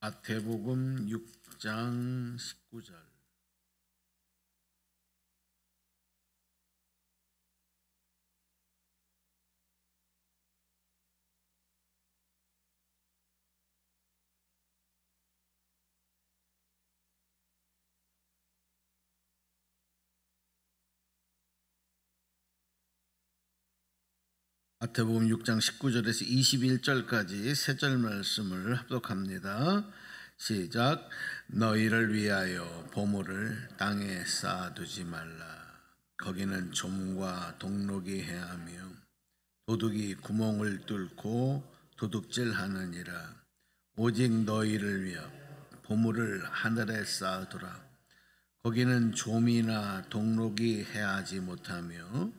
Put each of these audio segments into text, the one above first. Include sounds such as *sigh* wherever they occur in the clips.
마태복음 6장 19절 마태복음 6장 19절에서 21절까지 세절 말씀을 합독합니다. 시작 너희를 위하여 보물을 땅에 쌓아두지 말라 거기는 좀과 동록이 해하며 도둑이 구멍을 뚫고 도둑질하느니라 오직 너희를 위하여 보물을 하늘에 쌓아두라 거기는 좀이나 동록이 해하지 못하며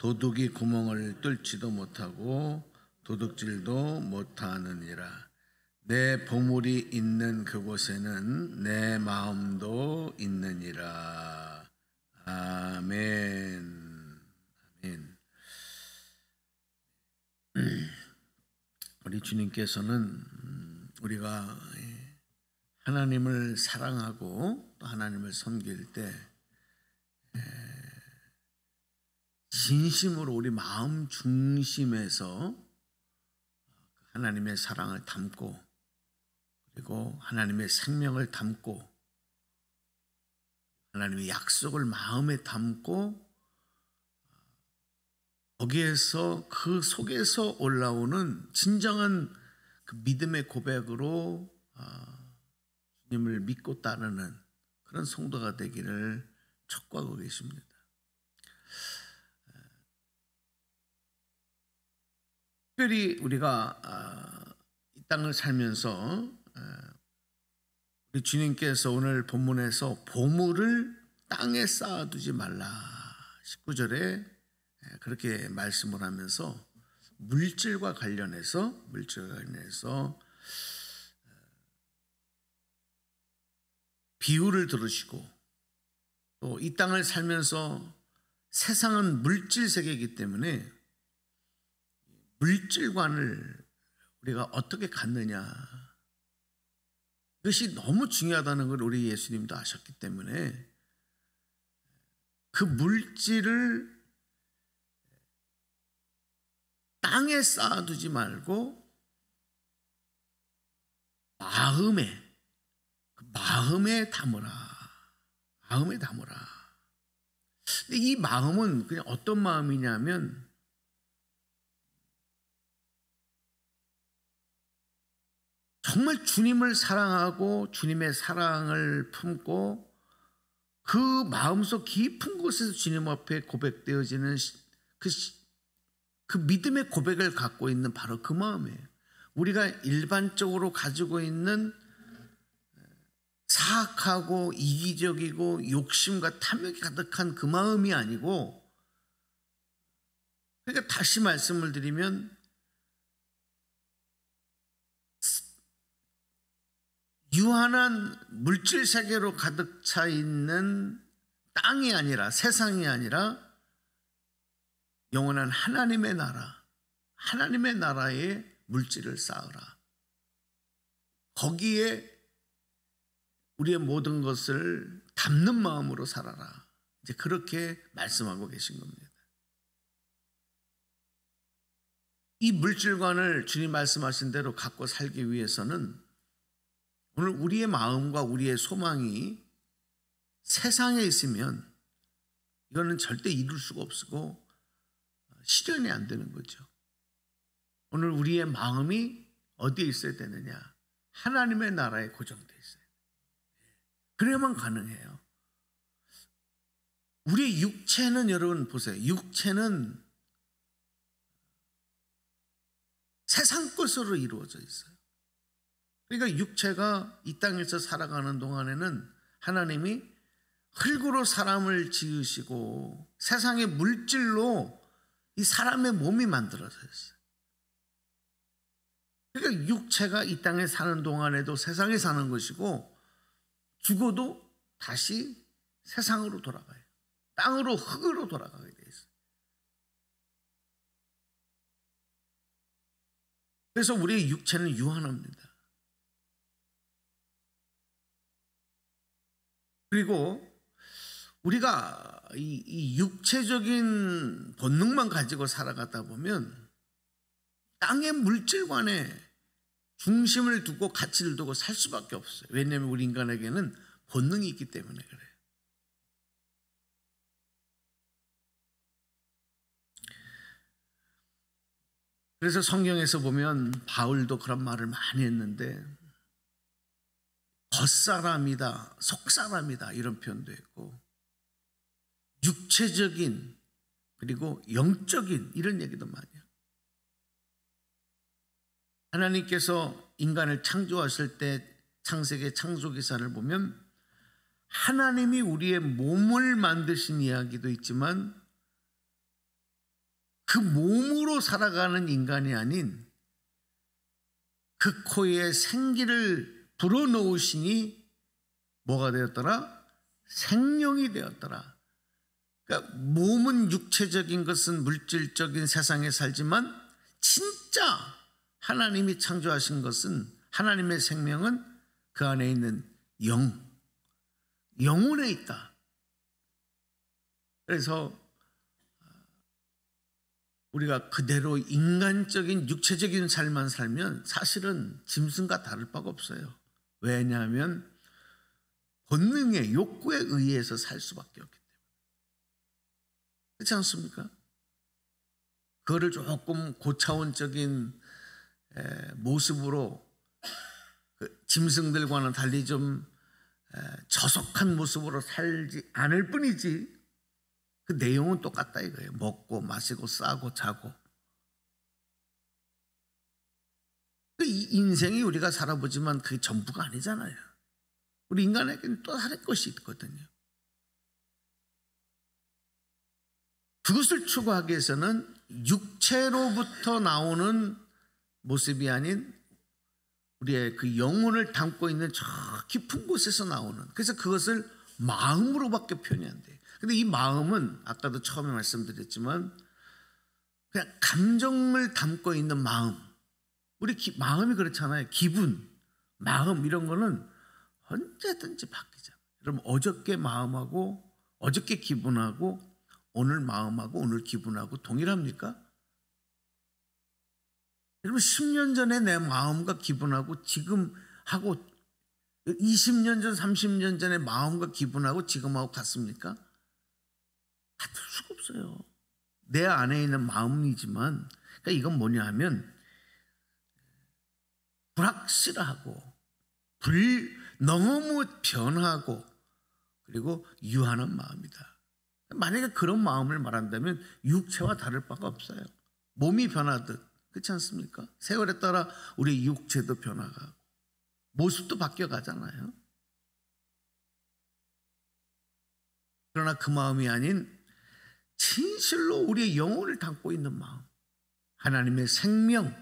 도둑이 구멍을 뚫지도 못하고 도둑질도 못하느니라. 내 보물이 있는 그곳에는 내 마음도 있느니라. 아멘. 아멘. *clears throat* 우리 주님께서는 음, 우리가 예, 하나님을 사랑하고 또 하나님을 섬길 때 진심으로 우리 마음 중심에서 하나님의 사랑을 담고 그리고 하나님의 생명을 담고 하나님의 약속을 마음에 담고 거기에서 그 속에서 올라오는 진정한 그 믿음의 고백으로 아, 주님을 믿고 따르는 그런 성도가 되기를 촉구하고 계십니다. 특별히 우리가 아, 이 땅을 살면서 아, 우리 주님께서 오늘 본문에서 보물을 땅에 쌓아두지 말라 19절에 아, 그렇게 말씀을 하면서 물질과 관련해서 물질과 관련해서 비유를 들으시고 또이 땅을 살면서 세상은 물질 세계이기 때문에 물질관을 우리가 어떻게 갖느냐. 그것이 너무 중요하다는 걸 우리 예수님도 아셨기 때문에 그 물질을 땅에 쌓아두지 말고 마음에 그 마음에 담으라 마음에 담으라 근데 이 마음은 그냥 어떤 마음이냐면 정말 주님을 사랑하고 주님의 사랑을 품고 그 마음속 깊은 곳에서 주님 앞에 고백되어지는 그, 그 믿음의 고백을 갖고 있는 바로 그 마음이에요. 우리가 일반적으로 가지고 있는 사악하고 이기적이고 욕심과 탐욕이 가득한 그 마음이 아니고 그러니까 다시 말씀을 드리면 유한한 물질 세계로 가득 차 있는 땅이 아니라 세상이 아니라 영원한 하나님의 나라, 하나님의 나라에 물질을 쌓으라. 거기에 우리의 모든 것을 담는 마음으로 살아라. 이제 그렇게 말씀하고 계신 겁니다. 이 물질관을 주님 말씀하신 대로 갖고 살기 위해서는 오늘 우리의 마음과 우리의 소망이 세상에 있으면 이거는 절대 이룰 수가 없고 실현이 안 되는 거죠. 오늘 우리의 마음이 어디에 있어야 되느냐? 하나님의 나라에 고정되어 있어요. 그래야만 가능해요. 우리 육체는 여러분 보세요. 육체는 세상 것으로 이루어져 있어요. 그러니까 육체가 이 땅에서 살아가는 동안에는 하나님이 흙으로 사람을 지으시고 세상의 물질로 이 사람의 몸이 만들어졌어요. 그러니까 육체가 이 땅에 사는 동안에도 세상에 사는 것이고 죽어도 다시 세상으로 돌아가요. 땅으로 흙으로 돌아가게 돼 있어요. 그래서 우리의 육체는 유한합니다. 그리고 우리가 이, 이 육체적인 본능만 가지고 살아가다 보면 땅의 물질관에 중심을 두고 가치를 두고 살 수밖에 없어요. 왜냐하면 우리 인간에게는 본능이 있기 때문에 그래요. 그래서 성경에서 보면 바울도 그런 말을 많이 했는데 겉사람이다, 속사람이다 이런 표현도 있고 육체적인 그리고 영적인 이런 얘기도 많이 하고 하나님께서 인간을 창조하실 때창세계 창조기사를 보면 하나님이 우리의 몸을 만드신 이야기도 있지만 그 몸으로 살아가는 인간이 아닌 그 코에 생기를 불어넣으시니 뭐가 되었더라? 생명이 되었더라. 그러니까 몸은 육체적인 것은 물질적인 세상에 살지만 진짜 하나님이 창조하신 것은 하나님의 생명은 그 안에 있는 영, 영혼에 있다. 그래서 우리가 그대로 인간적인 육체적인 삶만 살면 사실은 짐승과 다를 바가 없어요. 왜냐하면 본능의 욕구에 의해서 살 수밖에 없기 때문에. 그렇지 않습니까? 그거를 조금 고차원적인 모습으로 그 짐승들과는 달리 좀 저속한 모습으로 살지 않을 뿐이지 그 내용은 똑같다 이거예요. 먹고 마시고 싸고 자고 그 인생이 우리가 살아보지만 그게 전부가 아니잖아요. 우리 인간에게는 또 다른 것이 있거든요. 그것을 추구하기 위해서는 육체로부터 나오는 모습이 아닌 우리의 그 영혼을 담고 있는 저 깊은 곳에서 나오는 그래서 그것을 마음으로밖에 표현이 안 돼. 근데 이 마음은 아까도 처음에 말씀드렸지만 그냥 감정을 담고 있는 마음 우리 기, 마음이 그렇잖아요. 기분, 마음 이런 거는 언제든지 바뀌죠. 여러분 어저께 마음하고 어저께 기분하고 오늘 마음하고 오늘 기분하고 동일합니까? 여러분 10년 전에 내 마음과 기분하고 지금 하고 20년 전, 30년 전에 마음과 기분하고 지금하고 같습니까? 같을 수가 없어요. 내 안에 있는 마음이지만 그러니까 이건 뭐냐 하면 불확실하고 불 너무 변하고 그리고 유한한 마음이다. 만약에 그런 마음을 말한다면 육체와 다를 바가 없어요. 몸이 변하듯 그렇지 않습니까? 세월에 따라 우리 육체도 변화가 모습도 바뀌어 가잖아요. 그러나 그 마음이 아닌 진실로 우리의 영혼을 담고 있는 마음, 하나님의 생명,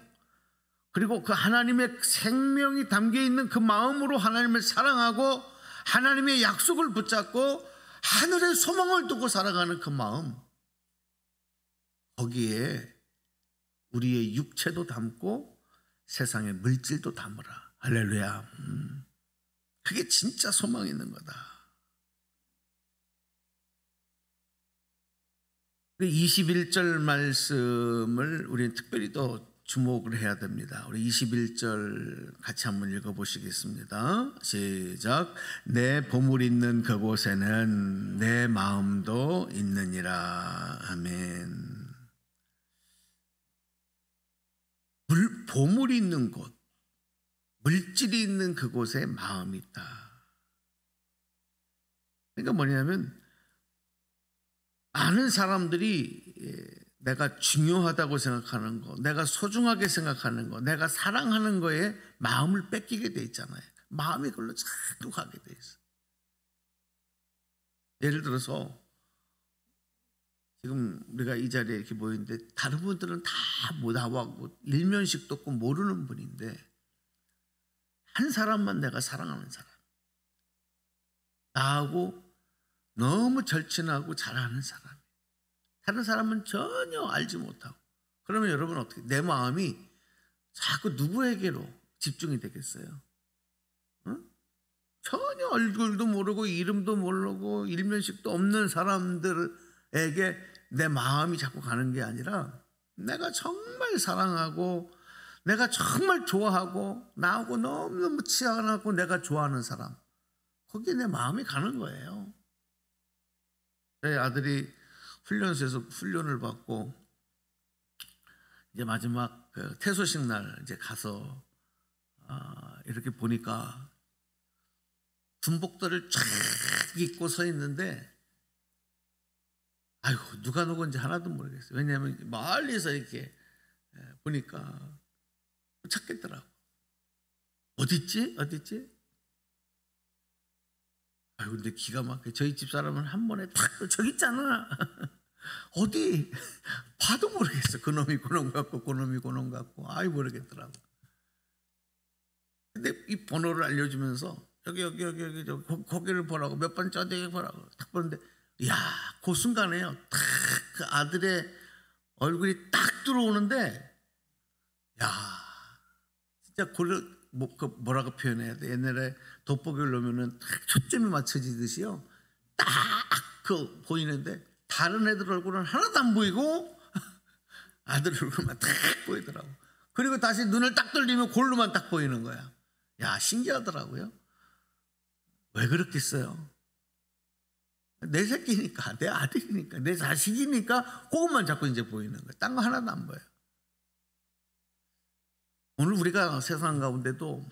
그리고 그 하나님의 생명이 담겨 있는 그 마음으로 하나님을 사랑하고 하나님의 약속을 붙잡고 하늘의 소망을 두고 살아가는 그 마음. 거기에 우리의 육체도 담고 세상의 물질도 담으라. 할렐루야. 음. 그게 진짜 소망이 있는 거다. 21절 말씀을 우리는 특별히 또 주목을 해야 됩니다. 우리 21절 같이 한번 읽어보시겠습니다. 시작. 내 보물 있는 그곳에는 내 마음도 있느니라. 아멘. 물, 보물이 있는 곳, 물질이 있는 그곳에 마음이 있다. 그러니까 뭐냐면 많은 사람들이 예, 내가 중요하다고 생각하는 거, 내가 소중하게 생각하는 거, 내가 사랑하는 거에 마음을 뺏기게 돼 있잖아요. 마음이 그 걸로 자꾸 가게 돼 있어. 예를 들어서 지금 우리가 이 자리에 이렇게 모이는데 다른 분들은 다못 하고 뭐 일면식도 없고 모르는 분인데 한 사람만 내가 사랑하는 사람. 나하고 너무 절친하고 잘하는 사람. 다른 사람은 전혀 알지 못하고 그러면 여러분 어떻게 내 마음이 자꾸 누구에게로 집중이 되겠어요? 응? 전혀 얼굴도 모르고 이름도 모르고 일면식도 없는 사람들에게 내 마음이 자꾸 가는 게 아니라 내가 정말 사랑하고 내가 정말 좋아하고 나하고 너무너무 치하고 내가 좋아하는 사람 거기에 내 마음이 가는 거예요. 제 아들이 훈련소에서 훈련을 받고 이제 마지막 그 퇴소식 날 이제 가서 어, 이렇게 보니까 군복들을쫙 입고 서 있는데 아이고 누가 누군지 하나도 모르겠어요. 왜냐하면 멀리서 이렇게 예, 보니까 찾겠더라고. 어딨지? 어딨지? 아이고 근데 기가 막혀. 저희 집사람은 한 번에 탁 저기 있잖아. 어디 봐도 모르겠어. 그놈이 그놈 같고 그놈이 그놈 같고 아이 모르겠더라고. 근데 이 번호를 알려주면서 여기 여기 여기 여기 저 거기를 보라고 몇번 저기 보라고 딱 보는데 야그 순간에요 딱 그 아들의 얼굴이 딱 들어오는데 야 진짜 그 뭐, 그 뭐라고 표현해야 돼 옛날에 돋보기를 놓으면은 딱 초점이 맞춰지듯이요 딱 그 보이는데 다른 애들 얼굴은 하나도 안 보이고 *laughs* 아들 얼굴만 딱 보이더라고. 그리고 다시 눈을 딱 돌리면 골로만 딱 보이는 거야. 야, 신기하더라고요. 왜 그렇겠어요? 내 새끼니까, 내 아들이니까, 내 자식이니까 그것만 자꾸 이제 보이는 거야. 딴 거 하나도 안 보여. 오늘 우리가 세상 가운데도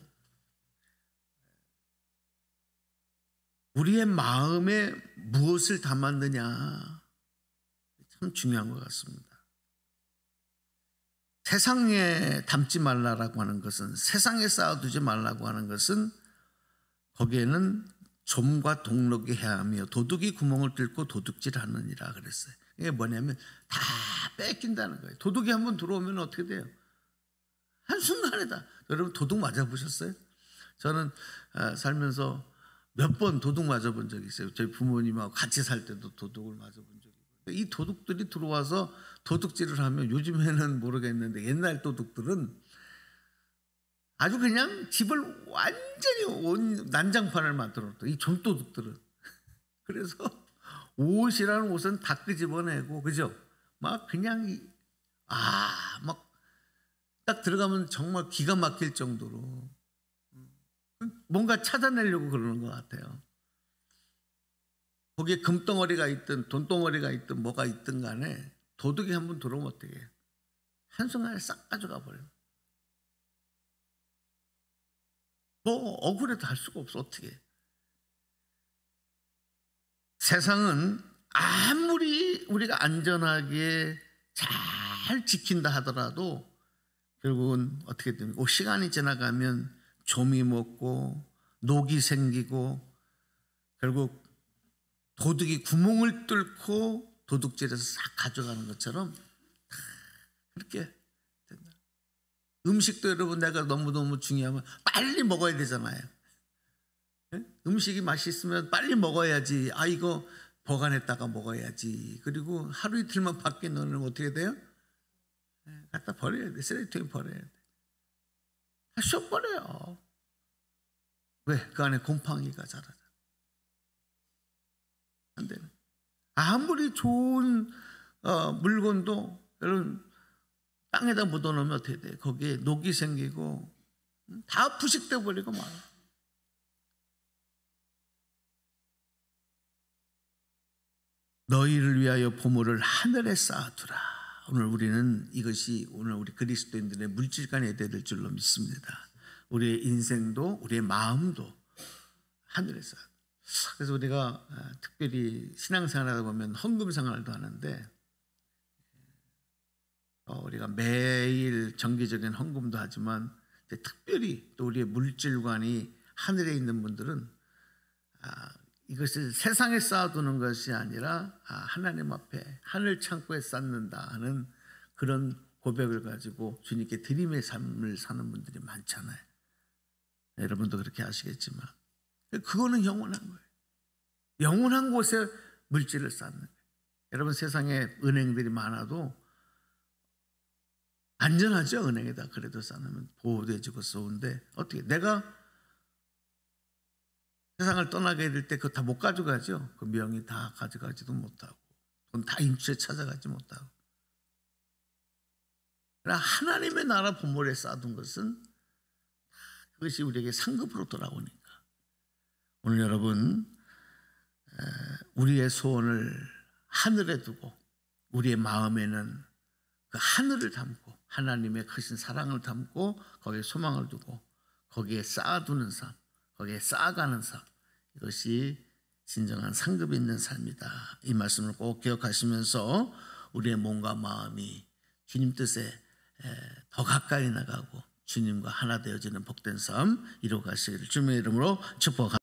우리의 마음에 무엇을 담았느냐 참 중요한 것 같습니다. 세상에 담지 말라라고 하는 것은 세상에 쌓아두지 말라고 하는 것은 거기에는 좀과 동록이 해하며 야 도둑이 구멍을 뚫고 도둑질하느니라 그랬어요. 이게 뭐냐면 다 뺏긴다는 거예요. 도둑이 한번 들어오면 어떻게 돼요? 한순간에다. 여러분 도둑 맞아보셨어요? 저는 아, 살면서 몇 번 도둑 맞아본 적이 있어요. 저희 부모님하고 같이 살 때도 도둑을 맞아본 적이 이 도둑들이 들어와서 도둑질을 하면 요즘에는 모르겠는데 옛날 도둑들은 아주 그냥 집을 완전히 온 난장판을 만들었다. 이 좀도둑들은. *laughs* 그래서 옷이라는 옷은 다 끄집어내고 그죠? 막 그냥 아막 딱 들어가면 정말 기가 막힐 정도로 뭔가 찾아내려고 그러는 것 같아요. 거기에 금덩어리가 있든 돈덩어리가 있든 뭐가 있든 간에 도둑이 한 번 들어오면 어떻게 해요? 한순간에 싹 가져가 버려요. 뭐 억울해도 할 수가 없어 어떻게 세상은 아무리 우리가 안전하게 잘 지킨다 하더라도 결국은 어떻게 됩니까? 시간이 지나가면 조미 먹고 녹이 생기고 결국 도둑이 구멍을 뚫고 도둑질에서싹 가져가는 것처럼 그렇게 된다. 음식도 여러분 내가 너무너무 중요하면 빨리 먹어야 되잖아요. 예? 음식이 맛있으면 빨리 먹어야지. 아 이거 보관했다가 먹어야지. 그리고 하루 이틀만 밖에 넣으면 어떻게 돼요? 예, 갖다 버려야 돼. 쓰레기통에 버려야 돼. 다쇼 버려요. 왜? 그 안에 곰팡이가 자라잖 안 되는. 아무리 좋은 어, 물건도 여러분 땅에다 묻어놓으면 어떻게 돼? 거기에 녹이 생기고 음, 다 부식돼 버리고 말아. 너희를 위하여 보물을 하늘에 쌓아두라. 오늘 우리는 이것이 오늘 우리 그리스도인들의 물질관에 대될 줄로 믿습니다. 우리의 인생도 우리의 마음도 하늘에 쌓아. 그래서 우리가 아, 특별히 신앙생활 하다 보면 헌금생활도 하는데 어, 우리가 매일 정기적인 헌금도 하지만 특별히 또 우리의 물질관이 하늘에 있는 분들은 아, 이것을 세상에 쌓아두는 것이 아니라 아, 하나님 앞에 하늘 창고에 쌓는다 하는 그런 고백을 가지고 주님께 드림의 삶을 사는 분들이 많잖아요. 여러분도 그렇게 아시겠지만 그거는 영원한 거예요. 영원한 곳에 물질을 쌓는 거예요. 여러분 세상에 은행들이 많아도 안전하죠 은행에다 그래도 쌓으면 보호돼지고 좋은데 어떻게 내가 세상을 떠나게 될 때 그거 다 못 가져가죠 그 명이 다 가져가지도 못하고 돈 다 인출에 찾아가지 못하고 그러나 하나님의 나라 보물에 쌓아둔 것은 그것이 우리에게 상급으로 돌아오니까 오늘 여러분 우리의 소원을 하늘에 두고 우리의 마음에는 그 하늘을 담고 하나님의 크신 사랑을 담고 거기에 소망을 두고 거기에 쌓아두는 삶, 거기에 쌓아가는 삶 이것이 진정한 상급 이 있는 삶이다. 이 말씀을 꼭 기억하시면서 우리의 몸과 마음이 주님 뜻에 더 가까이 나가고 주님과 하나 되어지는 복된 삶 이루어 가시기를 주님의 이름으로 축복합니다.